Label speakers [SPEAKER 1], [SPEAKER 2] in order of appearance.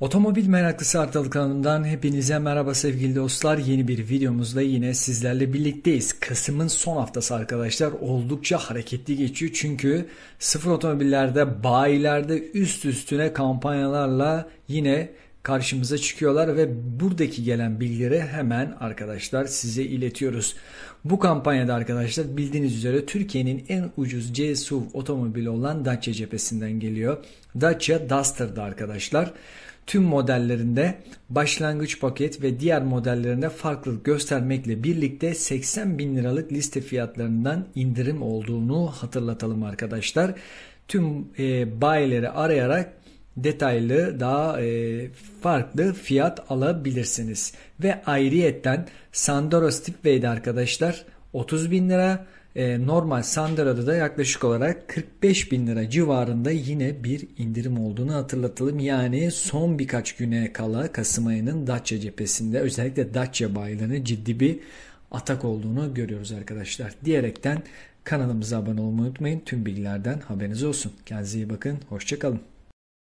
[SPEAKER 1] Otomobil meraklısı Aktalı kanalından hepinize merhaba sevgili dostlar. Yeni bir videomuzda yine sizlerle birlikteyiz. Kasım'ın son haftası arkadaşlar oldukça hareketli geçiyor. Çünkü sıfır otomobillerde bayilerde üst üstüne kampanyalarla yine karşımıza çıkıyorlar ve buradaki gelen bilgileri hemen arkadaşlar size iletiyoruz. Bu kampanyada arkadaşlar bildiğiniz üzere Türkiye'nin en ucuz C-SUV otomobili olan Dacia cephesinden geliyor. Dacia Duster'da arkadaşlar tüm modellerinde başlangıç paket ve diğer modellerinde farklılık göstermekle birlikte 80 bin liralık liste fiyatlarından indirim olduğunu hatırlatalım arkadaşlar. Tüm e, bayileri arayarak detaylı daha e, farklı fiyat alabilirsiniz. Ve ayrıyetten Sandero Stepway'de arkadaşlar 30 bin lira e, normal Sandero'da da yaklaşık olarak 45 bin lira civarında yine bir indirim olduğunu hatırlatalım. Yani son birkaç güne kala Kasım ayının Dacia cephesinde özellikle Dacia bayilerine ciddi bir atak olduğunu görüyoruz arkadaşlar. Diyerekten kanalımıza abone olmayı unutmayın. Tüm bilgilerden haberiniz olsun. Kendinize iyi bakın. Hoşçakalın.